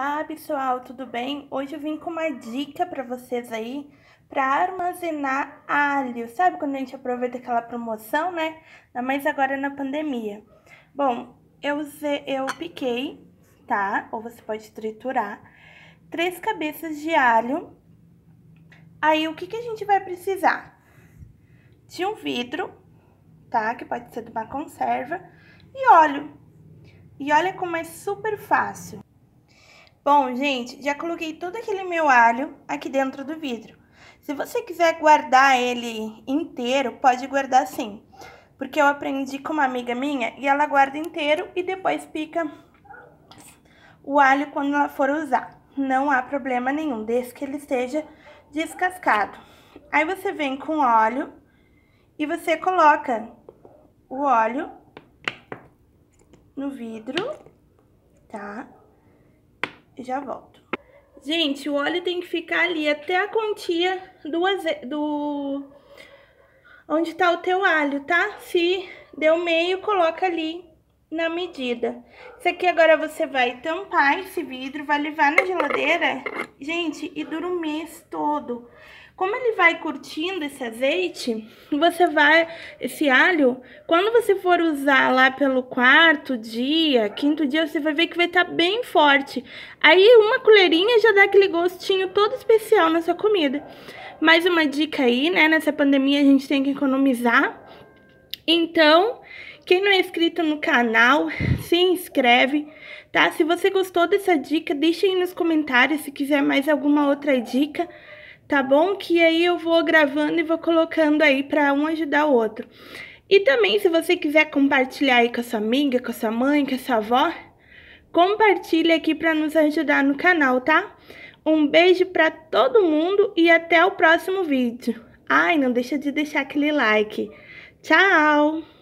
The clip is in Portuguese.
Olá pessoal, tudo bem? Hoje eu vim com uma dica para vocês aí para armazenar alho. Sabe quando a gente aproveita aquela promoção, né? Ainda mais agora na pandemia. Bom, eu usei, eu piquei, tá? Ou você pode triturar três cabeças de alho. Aí o que que a gente vai precisar? De um vidro, tá? Que pode ser de uma conserva e óleo. E olha como é super fácil. Bom, gente, já coloquei todo aquele meu alho aqui dentro do vidro. Se você quiser guardar ele inteiro, pode guardar sim. Porque eu aprendi com uma amiga minha e ela guarda inteiro e depois pica o alho quando ela for usar. Não há problema nenhum, desde que ele esteja descascado. Aí você vem com óleo e você coloca o óleo no vidro, tá? já volto. Gente, o óleo tem que ficar ali até a quantia do, do... onde tá o teu alho, tá? Se deu meio, coloca ali na medida. Isso aqui agora você vai tampar esse vidro, vai levar na geladeira, gente, e dura um mês todo. Como ele vai curtindo esse azeite, você vai esse alho, quando você for usar lá pelo quarto dia, quinto dia, você vai ver que vai estar tá bem forte. Aí uma colherinha já dá aquele gostinho todo especial na sua comida. Mais uma dica aí, né? Nessa pandemia a gente tem que economizar. Então, quem não é inscrito no canal, se inscreve, tá? Se você gostou dessa dica, deixa aí nos comentários se quiser mais alguma outra dica tá bom? Que aí eu vou gravando e vou colocando aí para um ajudar o outro. E também, se você quiser compartilhar aí com a sua amiga, com a sua mãe, com a sua avó, compartilha aqui para nos ajudar no canal, tá? Um beijo para todo mundo e até o próximo vídeo. Ai, não deixa de deixar aquele like. Tchau!